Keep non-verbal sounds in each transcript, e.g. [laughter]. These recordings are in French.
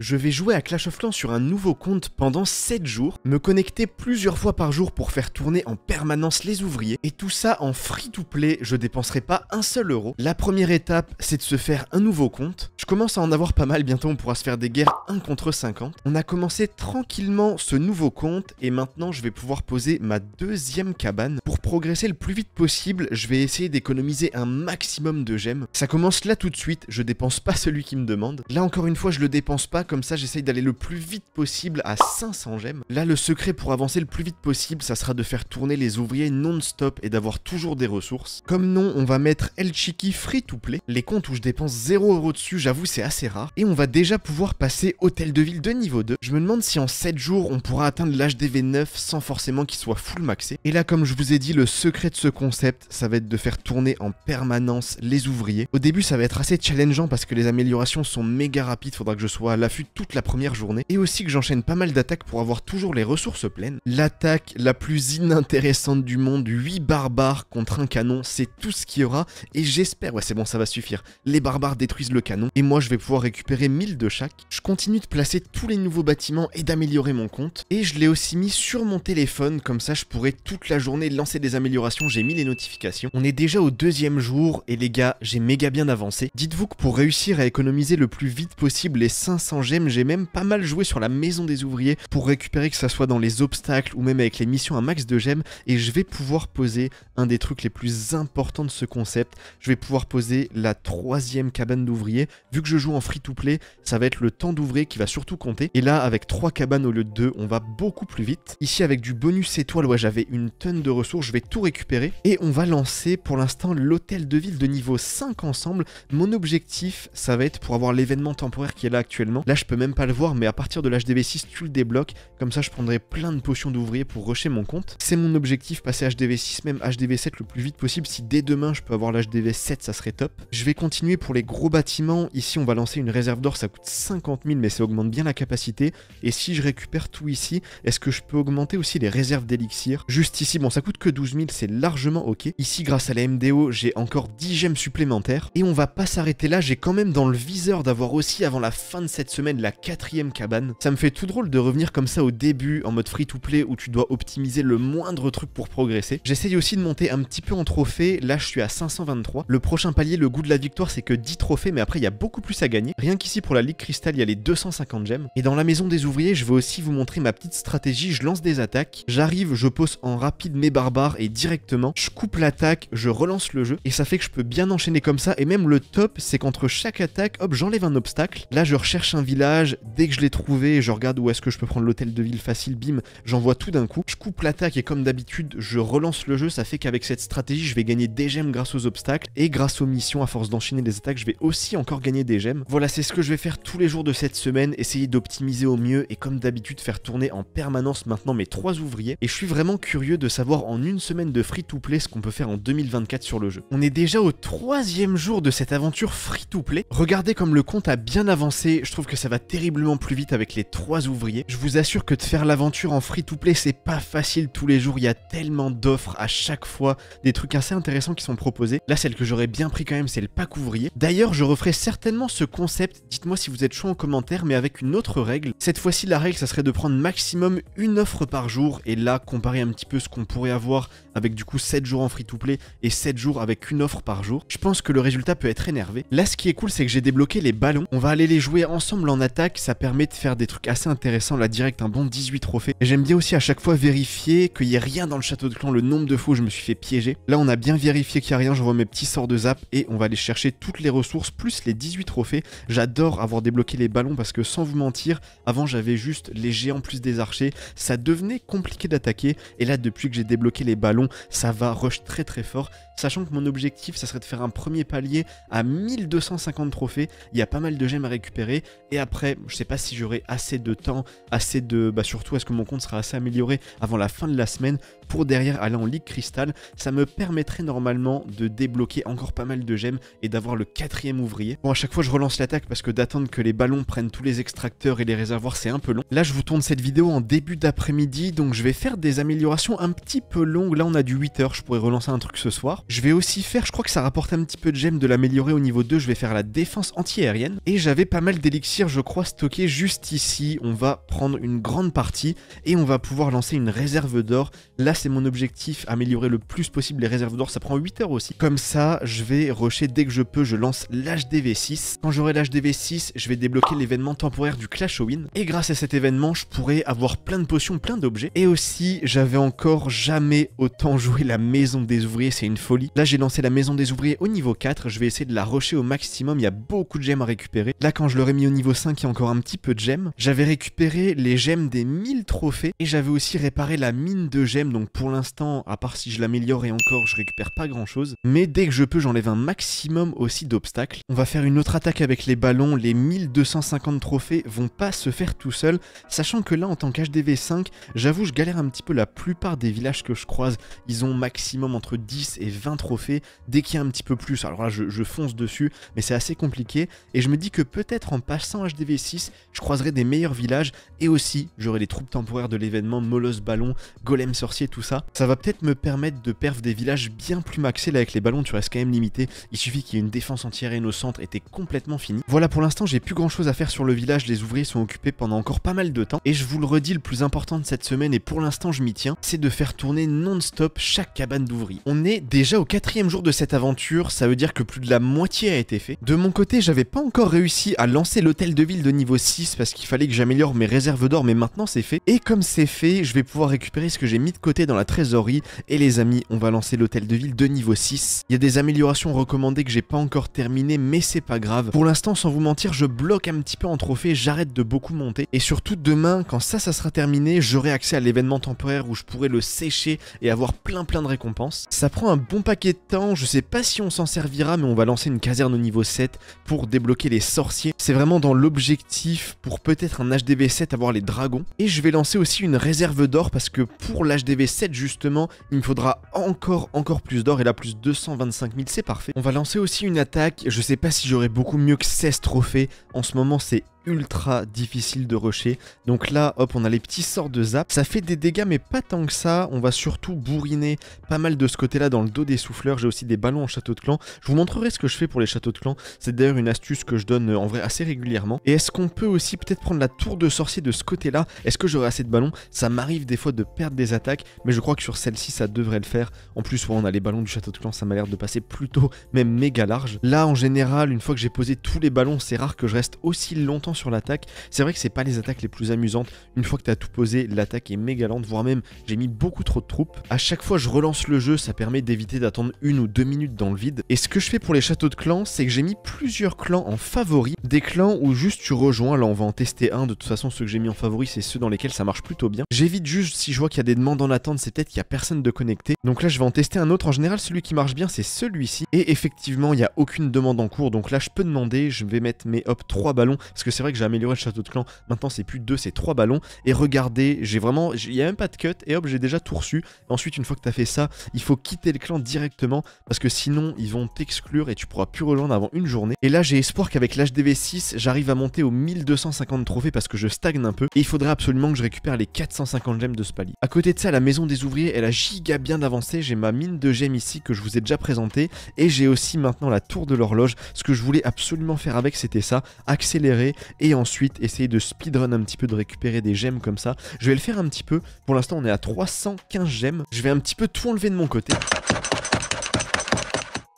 Je vais jouer à Clash of Clans sur un nouveau compte pendant 7 jours, me connecter plusieurs fois par jour pour faire tourner en permanence les ouvriers, et tout ça en free-to-play, je dépenserai pas un seul euro. La première étape, c'est de se faire un nouveau compte. Je commence à en avoir pas mal, bientôt on pourra se faire des guerres 1 contre 50. On a commencé tranquillement ce nouveau compte, et maintenant je vais pouvoir poser ma deuxième cabane. Pour progresser le plus vite possible, je vais essayer d'économiser un maximum de gemmes. Ça commence là tout de suite, je dépense pas celui qui me demande. Là encore une fois, je le dépense pas comme ça j'essaye d'aller le plus vite possible à 500 gemmes. Là le secret pour avancer le plus vite possible, ça sera de faire tourner les ouvriers non-stop et d'avoir toujours des ressources. Comme non, on va mettre El Chiki Free to Play, les comptes où je dépense 0€ dessus, j'avoue c'est assez rare. Et on va déjà pouvoir passer Hôtel de Ville de niveau 2. Je me demande si en 7 jours on pourra atteindre l'HDV 9 sans forcément qu'il soit full maxé. Et là comme je vous ai dit, le secret de ce concept, ça va être de faire tourner en permanence les ouvriers. Au début ça va être assez challengeant parce que les améliorations sont méga rapides, faudra que je sois à l'affût toute la première journée, et aussi que j'enchaîne pas mal d'attaques pour avoir toujours les ressources pleines. L'attaque la plus inintéressante du monde, 8 barbares contre un canon, c'est tout ce qu'il y aura, et j'espère, ouais c'est bon ça va suffire, les barbares détruisent le canon, et moi je vais pouvoir récupérer 1000 de chaque. Je continue de placer tous les nouveaux bâtiments et d'améliorer mon compte, et je l'ai aussi mis sur mon téléphone, comme ça je pourrais toute la journée lancer des améliorations, j'ai mis les notifications. On est déjà au deuxième jour, et les gars, j'ai méga bien avancé. Dites-vous que pour réussir à économiser le plus vite possible les 500 j'ai même pas mal joué sur la maison des ouvriers pour récupérer que ça soit dans les obstacles ou même avec les missions un max de gemmes et je vais pouvoir poser un des trucs les plus importants de ce concept. Je vais pouvoir poser la troisième cabane d'ouvriers. Vu que je joue en free to play, ça va être le temps d'ouvrier qui va surtout compter. Et là, avec trois cabanes au lieu de deux, on va beaucoup plus vite. Ici, avec du bonus étoile, ouais, j'avais une tonne de ressources, je vais tout récupérer et on va lancer pour l'instant l'hôtel de ville de niveau 5 ensemble. Mon objectif, ça va être pour avoir l'événement temporaire qui est là actuellement je peux même pas le voir, mais à partir de l'HDV6, tu le débloques. Comme ça, je prendrai plein de potions d'ouvriers pour rusher mon compte. C'est mon objectif, passer HDV6, même HDV7 le plus vite possible. Si dès demain, je peux avoir l'HDV7, ça serait top. Je vais continuer pour les gros bâtiments. Ici, on va lancer une réserve d'or. Ça coûte 50 000, mais ça augmente bien la capacité. Et si je récupère tout ici, est-ce que je peux augmenter aussi les réserves d'élixir Juste ici, bon, ça coûte que 12 000, c'est largement ok. Ici, grâce à la MDO, j'ai encore 10 gemmes supplémentaires. Et on va pas s'arrêter là. J'ai quand même dans le viseur d'avoir aussi, avant la fin de cette semaine, la quatrième cabane. Ça me fait tout drôle de revenir comme ça au début en mode free-to-play où tu dois optimiser le moindre truc pour progresser. J'essaye aussi de monter un petit peu en trophée, là je suis à 523. Le prochain palier, le goût de la victoire, c'est que 10 trophées, mais après il y a beaucoup plus à gagner. Rien qu'ici pour la Ligue Cristal, il y a les 250 gemmes. Et dans la maison des ouvriers, je vais aussi vous montrer ma petite stratégie, je lance des attaques, j'arrive, je pose en rapide mes barbares et directement, je coupe l'attaque, je relance le jeu, et ça fait que je peux bien enchaîner comme ça, et même le top, c'est qu'entre chaque attaque, hop, j'enlève un obstacle, là je recherche un village, dès que je l'ai trouvé, je regarde où est-ce que je peux prendre l'hôtel de ville facile, bim, j'en vois tout d'un coup. Je coupe l'attaque et comme d'habitude, je relance le jeu, ça fait qu'avec cette stratégie, je vais gagner des gemmes grâce aux obstacles et grâce aux missions, à force d'enchaîner les attaques, je vais aussi encore gagner des gemmes. Voilà, c'est ce que je vais faire tous les jours de cette semaine, essayer d'optimiser au mieux et comme d'habitude, faire tourner en permanence maintenant mes trois ouvriers. Et je suis vraiment curieux de savoir en une semaine de free-to-play ce qu'on peut faire en 2024 sur le jeu. On est déjà au troisième jour de cette aventure free-to-play. Regardez comme le compte a bien avancé, je trouve que ça va terriblement plus vite avec les trois ouvriers. Je vous assure que de faire l'aventure en free-to-play, c'est pas facile tous les jours, il y a tellement d'offres à chaque fois, des trucs assez intéressants qui sont proposés. Là, celle que j'aurais bien pris quand même, c'est le pack ouvrier. D'ailleurs, je referai certainement ce concept, dites-moi si vous êtes chaud en commentaire, mais avec une autre règle. Cette fois-ci, la règle, ça serait de prendre maximum une offre par jour, et là, comparer un petit peu ce qu'on pourrait avoir avec du coup 7 jours en free-to-play et 7 jours avec une offre par jour. Je pense que le résultat peut être énervé. Là, ce qui est cool, c'est que j'ai débloqué les ballons. On va aller les jouer ensemble en attaque. Ça permet de faire des trucs assez intéressants. Là, direct, un bon 18 trophées. Et j'aime bien aussi à chaque fois vérifier qu'il n'y ait rien dans le château de clan. Le nombre de fois où je me suis fait piéger. Là, on a bien vérifié qu'il n'y a rien. Je vois mes petits sorts de zap et on va aller chercher toutes les ressources plus les 18 trophées. J'adore avoir débloqué les ballons parce que sans vous mentir, avant, j'avais juste les géants plus des archers. Ça devenait compliqué d'attaquer. Et là, depuis que j'ai débloqué les ballons, ça va rush très très fort. Sachant que mon objectif, ça serait de faire un premier palier à 1250 trophées. Il y a pas mal de gemmes à récupérer. Et après, je sais pas si j'aurai assez de temps, assez de... Bah surtout, est-ce que mon compte sera assez amélioré avant la fin de la semaine pour derrière aller en Ligue Cristal. Ça me permettrait normalement de débloquer encore pas mal de gemmes et d'avoir le quatrième ouvrier. Bon, à chaque fois, je relance l'attaque parce que d'attendre que les ballons prennent tous les extracteurs et les réservoirs, c'est un peu long. Là, je vous tourne cette vidéo en début d'après-midi, donc je vais faire des améliorations un petit peu longues. Là, on a du 8 heures, je pourrais relancer un truc ce soir. Je vais aussi faire, je crois que ça rapporte un petit peu de gemme, de l'améliorer au niveau 2, je vais faire la défense anti-aérienne. Et j'avais pas mal d'élixirs, je crois, stockés juste ici. On va prendre une grande partie et on va pouvoir lancer une réserve d'or. Là, c'est mon objectif, améliorer le plus possible les réserves d'or. Ça prend 8 heures aussi. Comme ça, je vais rusher dès que je peux, je lance l'HDV6. Quand j'aurai l'HDV6, je vais débloquer l'événement temporaire du Clash Win. Et grâce à cet événement, je pourrai avoir plein de potions, plein d'objets. Et aussi, j'avais encore jamais autant Tant jouer la maison des ouvriers, c'est une folie. Là, j'ai lancé la maison des ouvriers au niveau 4, je vais essayer de la rusher au maximum, il y a beaucoup de gemmes à récupérer. Là, quand je l'aurais mis au niveau 5, il y a encore un petit peu de gemmes. J'avais récupéré les gemmes des 1000 trophées et j'avais aussi réparé la mine de gemmes, donc pour l'instant, à part si je l'améliore et encore, je récupère pas grand chose. Mais dès que je peux, j'enlève un maximum aussi d'obstacles. On va faire une autre attaque avec les ballons, les 1250 trophées vont pas se faire tout seuls, sachant que là, en tant qu'HDV5, j'avoue, je galère un petit peu la plupart des villages que je croise. Ils ont maximum entre 10 et 20 trophées. Dès qu'il y a un petit peu plus, alors là je, fonce dessus, mais c'est assez compliqué. Et je me dis que peut-être en passant HDV6, je croiserai des meilleurs villages et aussi j'aurai les troupes temporaires de l'événement, Molos Ballon, Golem Sorcier, tout ça. Ça va peut-être me permettre de perf des villages bien plus maxés. Là avec les ballons, tu restes quand même limité. Il suffit qu'il y ait une défense entière et nos centres étaient complètement finis. Voilà pour l'instant, j'ai plus grand chose à faire sur le village. Les ouvriers sont occupés pendant encore pas mal de temps. Et je vous le redis, le plus important de cette semaine, et pour l'instant je m'y tiens, c'est de faire tourner non-stop chaque cabane d'ouvriers. On est déjà au quatrième jour de cette aventure, ça veut dire que plus de la moitié a été fait. De mon côté, j'avais pas encore réussi à lancer l'hôtel de ville de niveau 6 parce qu'il fallait que j'améliore mes réserves d'or, mais maintenant c'est fait. Et comme c'est fait, je vais pouvoir récupérer ce que j'ai mis de côté dans la trésorerie. Et les amis, on va lancer l'hôtel de ville de niveau 6. Il y a des améliorations recommandées que j'ai pas encore terminées, mais c'est pas grave. Pour l'instant, sans vous mentir, je bloque un petit peu en trophée, j'arrête de beaucoup monter. Et surtout, demain, quand ça, ça sera terminé, j'aurai accès à l'événement temporaire où je pourrai le sécher et avoir plein plein de récompenses. Ça prend un bon paquet de temps, je sais pas si on s'en servira, mais on va lancer une caserne au niveau 7 pour débloquer les sorciers. C'est vraiment dans l'objectif pour peut-être un HDV 7 avoir les dragons. Et je vais lancer aussi une réserve d'or parce que pour l'HDV 7 justement, il me faudra encore encore plus d'or et là plus 225 000, c'est parfait. On va lancer aussi une attaque, je sais pas si j'aurai beaucoup mieux que 16 trophées, en ce moment c'est ultra difficile de rusher. Donc là, hop, on a les petits sorts de zap. Ça fait des dégâts, mais pas tant que ça. On va surtout bourriner pas mal de ce côté-là dans le dos des souffleurs. J'ai aussi des ballons en château de clan. Je vous montrerai ce que je fais pour les châteaux de clan. C'est d'ailleurs une astuce que je donne euh, en vrai assez régulièrement. Et est-ce qu'on peut aussi peut-être prendre la tour de sorcier de ce côté-là Est-ce que j'aurai assez de ballons Ça m'arrive des fois de perdre des attaques, mais je crois que sur celle-ci, ça devrait le faire. En plus, on a les ballons du château de clan, ça m'a l'air de passer plutôt même méga large. Là, en général, une fois que j'ai posé tous les ballons, c'est rare que je reste aussi longtemps sur l'attaque. C'est vrai que c'est pas les attaques les plus amusantes. Une fois que tu as tout posé, l'attaque est méga lente, voire même j'ai mis beaucoup trop de troupes. À chaque fois je relance le jeu, ça permet d'éviter d'attendre une ou deux minutes dans le vide. Et ce que je fais pour les châteaux de clans, c'est que j'ai mis plusieurs clans en favori, des clans où juste tu rejoins, là on va en tester un, de toute façon ceux que j'ai mis en favori c'est ceux dans lesquels ça marche plutôt bien. J'évite juste si je vois qu'il y a des demandes en attente, c'est peut-être qu'il y a personne de connecté. Donc là je vais en tester un autre, en général celui qui marche bien c'est celui-ci. Et effectivement il n'y a aucune demande en cours, donc là je peux demander, je vais mettre mes hop 3 ballons, parce que c'est vrai que j'ai amélioré le château de clan. Maintenant, c'est plus deux, c'est trois ballons. Et regardez, j'ai vraiment. Il n'y a même pas de cut. Et hop, j'ai déjà tout reçu. Ensuite, une fois que tu as fait ça, il faut quitter le clan directement. Parce que sinon, ils vont t'exclure et tu pourras plus rejoindre avant une journée. Et là, j'ai espoir qu'avec l'HDV6, j'arrive à monter aux 1250 trophées parce que je stagne un peu. Et il faudrait absolument que je récupère les 450 gemmes de ce palier. À côté de ça, la maison des ouvriers, elle a giga bien avancé. J'ai ma mine de gemmes ici que je vous ai déjà présentée. Et j'ai aussi maintenant la tour de l'horloge. Ce que je voulais absolument faire avec, c'était ça accélérer et ensuite essayer de speedrun un petit peu, de récupérer des gemmes comme ça. Je vais le faire un petit peu, pour l'instant on est à 315 gemmes, je vais un petit peu tout enlever de mon côté.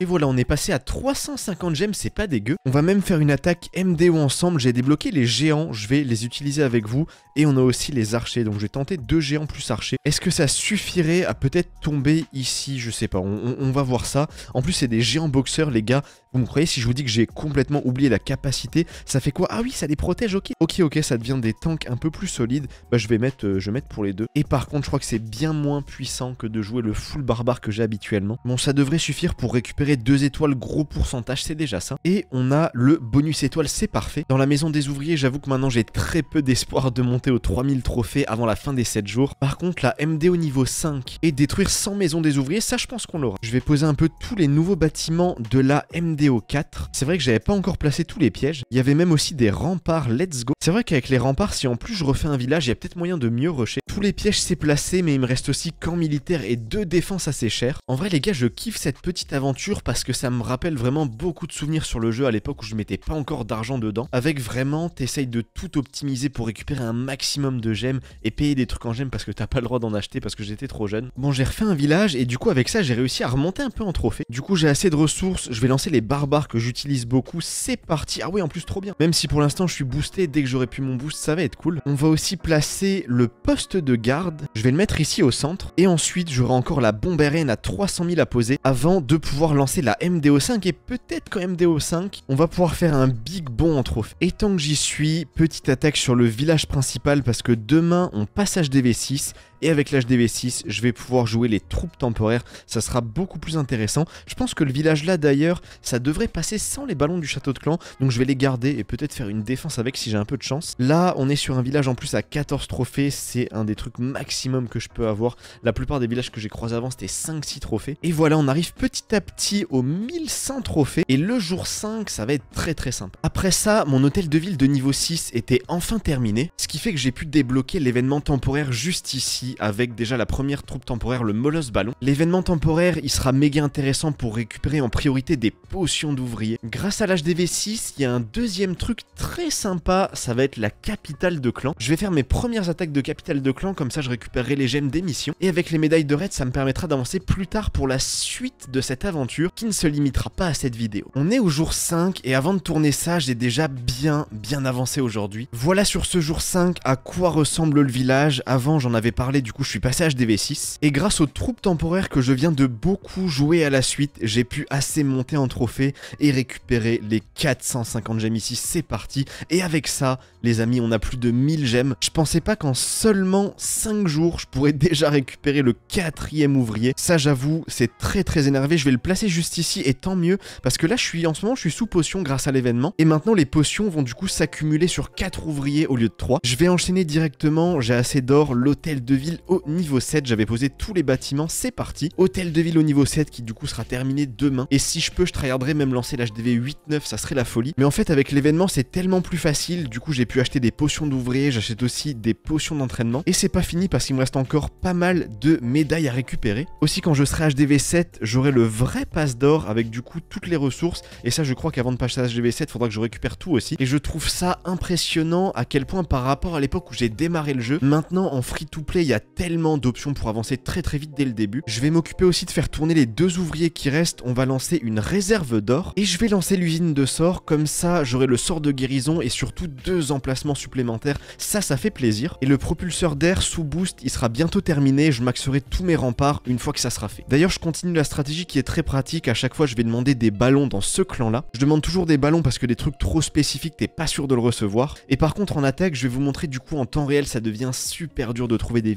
Et voilà, on est passé à 350 gemmes, c'est pas dégueu. On va même faire une attaque MDO ensemble. J'ai débloqué les géants, je vais les utiliser avec vous. Et on a aussi les archers, donc je vais tenter deux géants plus archers. Est-ce que ça suffirait à peut-être tomber ici Je sais pas, on, on, va voir ça. En plus, c'est des géants boxeurs, les gars. Vous me croyez si je vous dis que j'ai complètement oublié la capacité Ça fait quoi Ah oui, ça les protège, ok. Ok, ok, ça devient des tanks un peu plus solides. Bah, je vais mettre, euh, je pour les deux. Et par contre, je crois que c'est bien moins puissant que de jouer le full barbare que j'ai habituellement. Bon, ça devrait suffire pour récupérer deux étoiles gros pourcentage, c'est déjà ça. Et on a le bonus étoile, c'est parfait. Dans la maison des ouvriers, j'avoue que maintenant j'ai très peu d'espoir de monter aux 3000 trophées avant la fin des 7 jours. Par contre, la MD au niveau 5 et détruire 100 maisons des ouvriers, ça je pense qu'on l'aura. Je vais poser un peu tous les nouveaux bâtiments de la MD 4. C'est vrai que j'avais pas encore placé tous les pièges. Il y avait même aussi des remparts Let's Go. C'est vrai qu'avec les remparts, si en plus je refais un village, il y a peut-être moyen de mieux rusher. Tous les pièges c'est placé, mais il me reste aussi camp militaire et deux défenses assez chères. En vrai les gars, je kiffe cette petite aventure parce que ça me rappelle vraiment beaucoup de souvenirs sur le jeu à l'époque où je mettais pas encore d'argent dedans. Avec vraiment, t'essayes de tout optimiser pour récupérer un maximum de gemmes et payer des trucs en gemmes parce que t'as pas le droit d'en acheter parce que j'étais trop jeune. Bon, j'ai refait un village et du coup avec ça, j'ai réussi à remonter un peu en trophée. Du coup, j'ai assez de ressources, je vais lancer les barbare que j'utilise beaucoup. C'est parti. Ah oui, en plus, trop bien. Même si pour l'instant, je suis boosté, dès que j'aurai pu mon boost, ça va être cool. On va aussi placer le poste de garde. Je vais le mettre ici au centre. Et ensuite, j'aurai encore la bombe RN à 300 000 à poser avant de pouvoir lancer la MDO5. Et peut-être qu'en MDO5, on va pouvoir faire un big bon en trophée. Et tant que j'y suis, petite attaque sur le village principal parce que demain, on passage DV6. Et avec l'HDV6, je vais pouvoir jouer les troupes temporaires. Ça sera beaucoup plus intéressant. Je pense que le village là d'ailleurs, ça devrait passer sans les ballons du château de clan. Donc je vais les garder et peut-être faire une défense avec si j'ai un peu de chance. Là, on est sur un village en plus à 14 trophées. C'est un des trucs maximum que je peux avoir. La plupart des villages que j'ai croisés avant, c'était 5-6 trophées. Et voilà, on arrive petit à petit aux 1100 trophées. Et le jour 5, ça va être très très simple. Après ça, mon hôtel de ville de niveau 6 était enfin terminé. Ce qui fait que j'ai pu débloquer l'événement temporaire juste ici avec déjà la première troupe temporaire, le molos Ballon. L'événement temporaire, il sera méga intéressant pour récupérer en priorité des potions d'ouvriers. Grâce à l'HDV6, il y a un deuxième truc très sympa, ça va être la capitale de clan. Je vais faire mes premières attaques de capitale de clan, comme ça je récupérerai les gemmes des missions. Et avec les médailles de raid, ça me permettra d'avancer plus tard pour la suite de cette aventure qui ne se limitera pas à cette vidéo. On est au jour 5 et avant de tourner ça, j'ai déjà bien, bien avancé aujourd'hui. Voilà sur ce jour 5 à quoi ressemble le village. Avant, j'en avais parlé du coup je suis passé à HDV6, et grâce aux troupes temporaires que je viens de beaucoup jouer à la suite, j'ai pu assez monter en trophée et récupérer les 450 gemmes ici, c'est parti, et avec ça, les amis, on a plus de 1000 gemmes, je pensais pas qu'en seulement 5 jours, je pourrais [laughs] déjà récupérer le quatrième ouvrier, ça j'avoue, c'est très très énervé, je vais le placer juste ici, et tant mieux, parce que là je suis, en ce moment je suis sous potion grâce à l'événement, et maintenant les potions vont du coup s'accumuler sur 4 ouvriers au lieu de 3, je vais enchaîner directement, j'ai assez d'or, l'hôtel de ville, au niveau 7. J'avais posé tous les bâtiments, c'est parti. Hôtel de ville au niveau 7 qui du coup sera terminé demain. Et si je peux, je tryharderai même lancer l'HDV 8-9, ça serait la folie. Mais en fait, avec l'événement, c'est tellement plus facile. Du coup, j'ai pu acheter des potions d'ouvriers, j'achète aussi des potions d'entraînement. Et c'est pas fini parce qu'il me reste encore pas mal de médailles à récupérer. Aussi, quand je serai HDV 7, j'aurai le vrai passe d'or avec du coup toutes les ressources. Et ça, je crois qu'avant de passer à HDV 7, faudra que je récupère tout aussi. Et je trouve ça impressionnant à quel point par rapport à l'époque où j'ai démarré le jeu, maintenant en free to play, y a tellement d'options pour avancer très très vite dès le début. Je vais m'occuper aussi de faire tourner les deux ouvriers qui restent, on va lancer une réserve d'or, et je vais lancer l'usine de sort comme ça j'aurai le sort de guérison et surtout deux emplacements supplémentaires, ça ça fait plaisir. Et le propulseur d'air sous boost, il sera bientôt terminé, je maxerai tous mes remparts une fois que ça sera fait. D'ailleurs je continue la stratégie qui est très pratique, à chaque fois je vais demander des ballons dans ce clan là. Je demande toujours des ballons parce que des trucs trop spécifiques, t'es pas sûr de le recevoir. Et par contre en attaque, je vais vous montrer du coup en temps réel, ça devient super dur de trouver des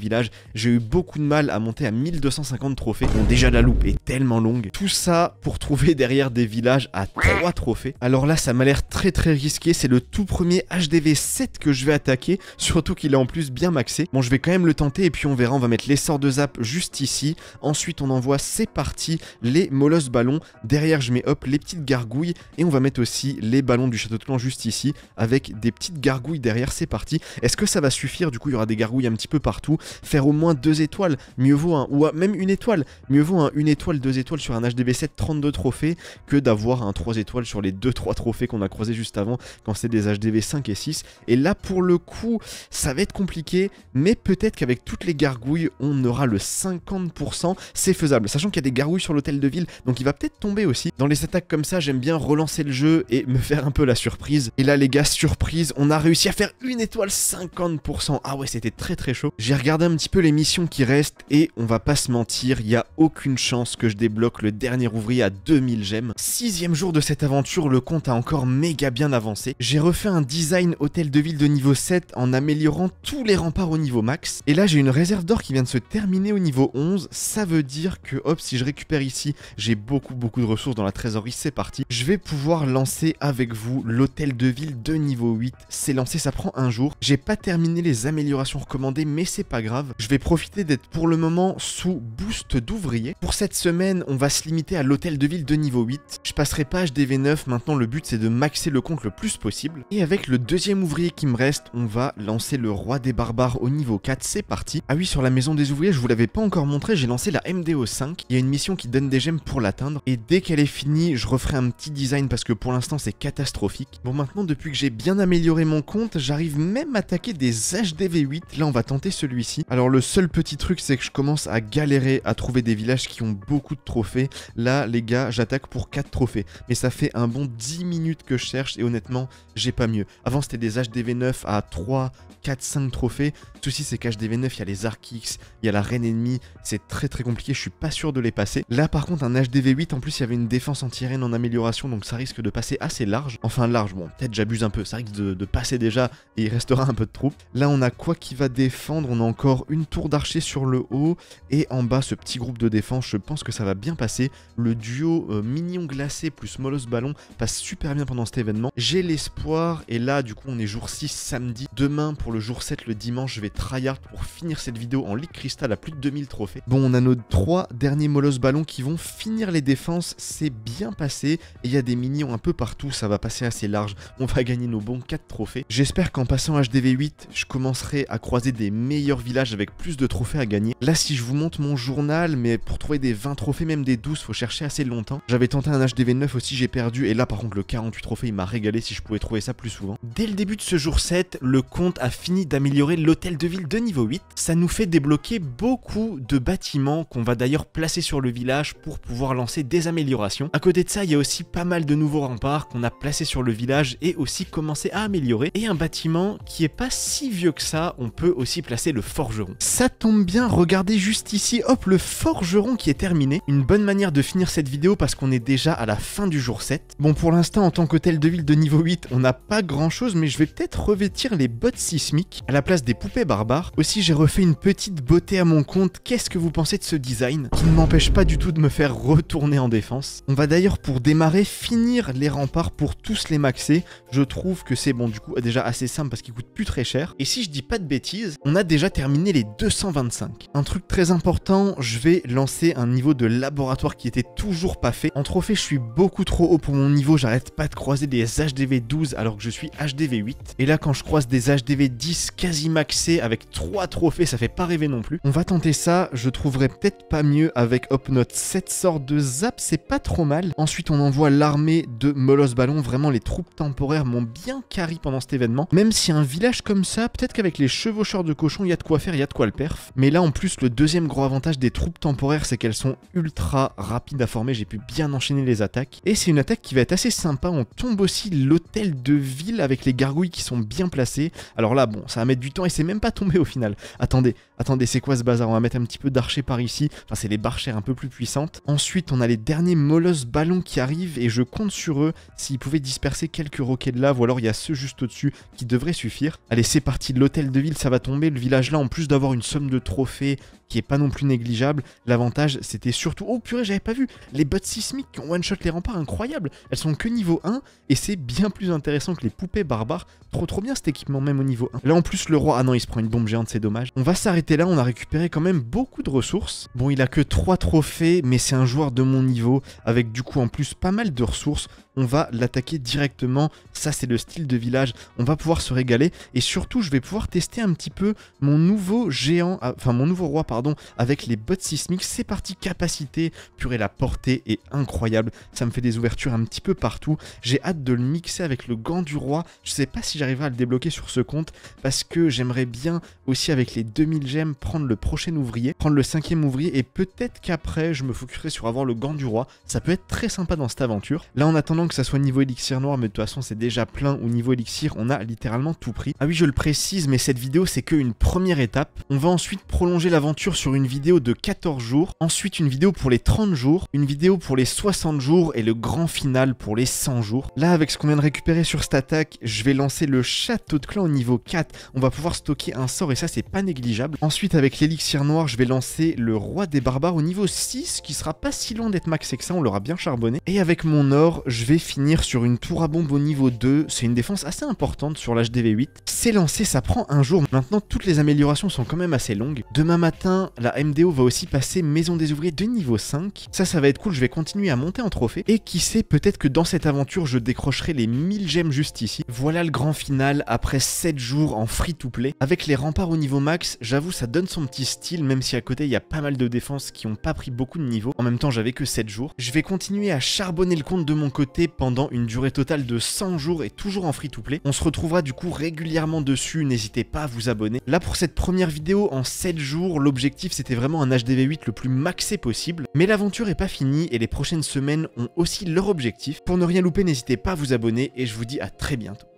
j'ai eu beaucoup de mal à monter à 1250 trophées. Bon, déjà la loupe est tellement longue. Tout ça pour trouver [laughs] derrière des villages à 3 trophées. Alors là, ça m'a l'air très très risqué. C'est le tout premier HDV 7 que je vais attaquer. Surtout qu'il est en plus bien maxé. Bon, je vais quand même le tenter et puis on verra. On va mettre les sorts de zap juste ici. Ensuite, on envoie, c'est parti, les molosses ballons. Derrière, je mets hop les petites gargouilles. Et on va mettre aussi les ballons du château de clan juste ici. Avec des petites gargouilles derrière, c'est parti. Est-ce que ça va suffire Du coup, il y aura des gargouilles un petit peu partout faire au moins deux étoiles, mieux vaut un, ou même une étoile, mieux vaut un une étoile, deux étoiles sur un HDB7 32 trophées que d'avoir un 3 étoiles sur les 2-3 trophées qu'on a croisés juste avant quand c'est des HDB 5 et 6. Et là pour le coup, ça va être compliqué, mais peut-être qu'avec toutes les gargouilles, on aura le 50%, c'est faisable, sachant qu'il y a des gargouilles sur l'hôtel de ville, donc il va peut-être tomber aussi. Dans les attaques comme ça, j'aime bien relancer le jeu et me faire un peu la surprise. Et là les gars, surprise, on a réussi à faire une étoile 50%. Ah ouais, c'était très très chaud. J'ai regardé un petit peu les missions qui restent et on va pas se mentir, il n'y a aucune chance que je débloque le dernier ouvrier à 2000 gemmes. Sixième jour de cette aventure, le compte a encore méga bien avancé. J'ai refait un design hôtel de ville de niveau 7 en améliorant tous les remparts au niveau max. Et là j'ai une réserve d'or qui vient de se terminer au niveau 11. Ça veut dire que hop, si je récupère ici, j'ai beaucoup beaucoup de ressources dans la trésorerie, c'est parti. Je vais pouvoir lancer avec vous l'hôtel de ville de niveau 8. C'est lancé, ça prend un jour. J'ai pas terminé les améliorations recommandées mais c'est pas grave je vais profiter d'être pour le moment sous boost d'ouvrier. Pour cette semaine, on va se limiter à l'hôtel de ville de niveau 8. Je passerai pas HDV9, maintenant le but c'est de maxer le compte le plus possible. Et avec le deuxième ouvrier qui me reste, on va lancer le roi des barbares au niveau 4, c'est parti. Ah oui, sur la maison des ouvriers, je vous l'avais pas encore montré, j'ai lancé la MDO 5. Il y a une mission qui donne des gemmes pour l'atteindre. Et dès qu'elle est finie, je referai un petit design parce que pour l'instant c'est catastrophique. Bon maintenant, depuis que j'ai bien amélioré mon compte, j'arrive même à attaquer des HDV8. Là, on va tenter celui-ci. Alors le seul petit truc, c'est que je commence à galérer à trouver des villages qui ont beaucoup de trophées. Là, les gars, j'attaque pour 4 trophées. Mais ça fait un bon 10 minutes que je cherche et honnêtement, j'ai pas mieux. Avant, c'était des HDV 9 à 3, 4, 5 trophées. Souci, c'est qu'HDV 9, il y a les arch-x, il y a la reine ennemie. C'est très très compliqué, je suis pas sûr de les passer. Là, par contre, un HDV 8, en plus, il y avait une défense anti-reine en amélioration, donc ça risque de passer assez large. Enfin, large, bon, peut-être j'abuse un peu, ça risque de, de passer déjà et il restera un peu de troupes. Là, on a quoi qui va défendre, on a encore une tour d'archer sur le haut et en bas ce petit groupe de défense, je pense que ça va bien passer. Le duo minion euh, mignon glacé plus molos ballon passe super bien pendant cet événement. J'ai l'espoir et là du coup on est jour 6 samedi. Demain pour le jour 7 le dimanche je vais tryhard pour finir cette vidéo en Ligue Cristal à plus de 2000 trophées. Bon on a nos 3 derniers molos ballons qui vont finir les défenses, c'est bien passé et il y a des minions un peu partout, ça va passer assez large. On va gagner nos bons 4 trophées. J'espère qu'en passant HDV8 je commencerai à croiser des meilleurs villages avec plus de trophées à gagner. Là, si je vous montre mon journal, mais pour trouver des 20 trophées, même des 12, faut chercher assez longtemps. J'avais tenté un HDV 9 aussi, j'ai perdu. Et là, par contre, le 48 trophées, il m'a régalé si je pouvais trouver ça plus souvent. Dès le début de ce jour 7, le compte a fini d'améliorer l'hôtel de ville de niveau 8. Ça nous fait débloquer beaucoup de bâtiments qu'on va d'ailleurs placer sur le village pour pouvoir lancer des améliorations. À côté de ça, il y a aussi pas mal de nouveaux remparts qu'on a placés sur le village et aussi commencé à améliorer. Et un bâtiment qui est pas si vieux que ça, on peut aussi placer le fort ça tombe bien, regardez juste ici, hop, le forgeron qui est terminé. Une bonne manière de finir cette vidéo parce qu'on est déjà à la fin du jour 7. Bon, pour l'instant, en tant qu'hôtel de ville de niveau 8, on n'a pas grand-chose, mais je vais peut-être revêtir les bottes sismiques à la place des poupées barbares. Aussi, j'ai refait une petite beauté à mon compte. Qu'est-ce que vous pensez de ce design Qui ne m'empêche pas du tout de me faire retourner en défense. On va d'ailleurs, pour démarrer, finir les remparts pour tous les maxer. Je trouve que c'est bon, du coup, déjà assez simple parce qu'il coûte plus très cher. Et si je dis pas de bêtises, on a déjà terminé les 225. Un truc très important, je vais lancer un niveau de laboratoire qui était toujours pas fait. En trophée, je suis beaucoup trop haut pour mon niveau, j'arrête pas de croiser des HDV 12 alors que je suis HDV 8. Et là, quand je croise des HDV 10 quasi maxés avec trois trophées, ça fait pas rêver non plus. On va tenter ça, je trouverai peut-être pas mieux avec note 7 sorts de zap, c'est pas trop mal. Ensuite, on envoie l'armée de Molos Ballon, vraiment les troupes temporaires m'ont bien carré pendant cet événement. Même si un village comme ça, peut-être qu'avec les chevaucheurs de cochon il y a de quoi faire il y a de quoi le perf. Mais là en plus, le deuxième gros avantage des troupes temporaires, c'est qu'elles sont ultra rapides à former, j'ai pu bien enchaîner les attaques. Et c'est une attaque qui va être assez sympa, on tombe aussi l'hôtel de ville avec les gargouilles qui sont bien placées. Alors là, bon, ça va mettre du temps et c'est même pas tombé au final. Attendez, attendez, c'est quoi ce bazar On va mettre un petit peu d'archers par ici, enfin c'est les barchères un peu plus puissantes. Ensuite, on a les derniers molosses ballons qui arrivent et je compte sur eux s'ils pouvaient disperser quelques roquets de lave ou alors il y a ceux juste au-dessus qui devraient suffire. Allez, c'est parti, l'hôtel de ville, ça va tomber, le village là, plus d'avoir une somme de trophées qui est pas non plus négligeable. L'avantage, c'était surtout. Oh purée, j'avais pas vu Les bots sismiques qui ont one-shot les remparts, incroyable Elles sont que niveau 1 et c'est bien plus intéressant que les poupées barbares. Trop trop bien cet équipement, même au niveau 1. Là en plus, le roi. Ah non, il se prend une bombe géante, c'est dommage. On va s'arrêter là, on a récupéré quand même beaucoup de ressources. Bon, il a que 3 trophées, mais c'est un joueur de mon niveau avec du coup en plus pas mal de ressources on va l'attaquer directement. Ça, c'est le style de village. On va pouvoir se régaler. Et surtout, je vais pouvoir tester un petit peu mon nouveau géant, ah, enfin mon nouveau roi, pardon pardon, avec les bots sismiques. C'est parti, capacité, purée, la portée est incroyable. Ça me fait des ouvertures un petit peu partout. J'ai hâte de le mixer avec le gant du roi. Je sais pas si j'arriverai à le débloquer sur ce compte parce que j'aimerais bien aussi avec les 2000 gemmes prendre le prochain ouvrier, prendre le cinquième ouvrier et peut-être qu'après je me focuserai sur avoir le gant du roi. Ça peut être très sympa dans cette aventure. Là en attendant que ça soit niveau élixir noir, mais de toute façon c'est déjà plein au niveau élixir, on a littéralement tout pris. Ah oui je le précise mais cette vidéo c'est qu'une première étape. On va ensuite prolonger l'aventure sur une vidéo de 14 jours, ensuite une vidéo pour les 30 jours, une vidéo pour les 60 jours et le grand final pour les 100 jours. Là, avec ce qu'on vient de récupérer sur cette attaque, je vais lancer le château de clan au niveau 4. On va pouvoir stocker un sort et ça, c'est pas négligeable. Ensuite, avec l'élixir noir, je vais lancer le roi des barbares au niveau 6 qui sera pas si loin d'être maxé que ça, on l'aura bien charbonné. Et avec mon or, je vais finir sur une tour à bombe au niveau 2. C'est une défense assez importante sur l'HDV8. C'est lancé, ça prend un jour. Maintenant, toutes les améliorations sont quand même assez longues. Demain matin, la MDO va aussi passer Maison des Ouvriers de niveau 5. Ça, ça va être cool, je vais continuer à monter en trophée. Et qui sait, peut-être que dans cette aventure, je décrocherai les 1000 gemmes juste ici. Voilà le grand final après 7 jours en free-to-play. Avec les remparts au niveau max, j'avoue, ça donne son petit style, même si à côté, il y a pas mal de défenses qui n'ont pas pris beaucoup de niveau. En même temps, j'avais que 7 jours. Je vais continuer à charbonner le compte de mon côté pendant une durée totale de 100 jours et toujours en free-to-play. On se retrouvera du coup régulièrement dessus, n'hésitez pas à vous abonner. Là, pour cette première vidéo en 7 jours, l'objet c'était vraiment un HDV8 le plus maxé possible, mais l'aventure est pas finie et les prochaines semaines ont aussi leur objectif. Pour ne rien louper, n'hésitez pas à vous abonner et je vous dis à très bientôt.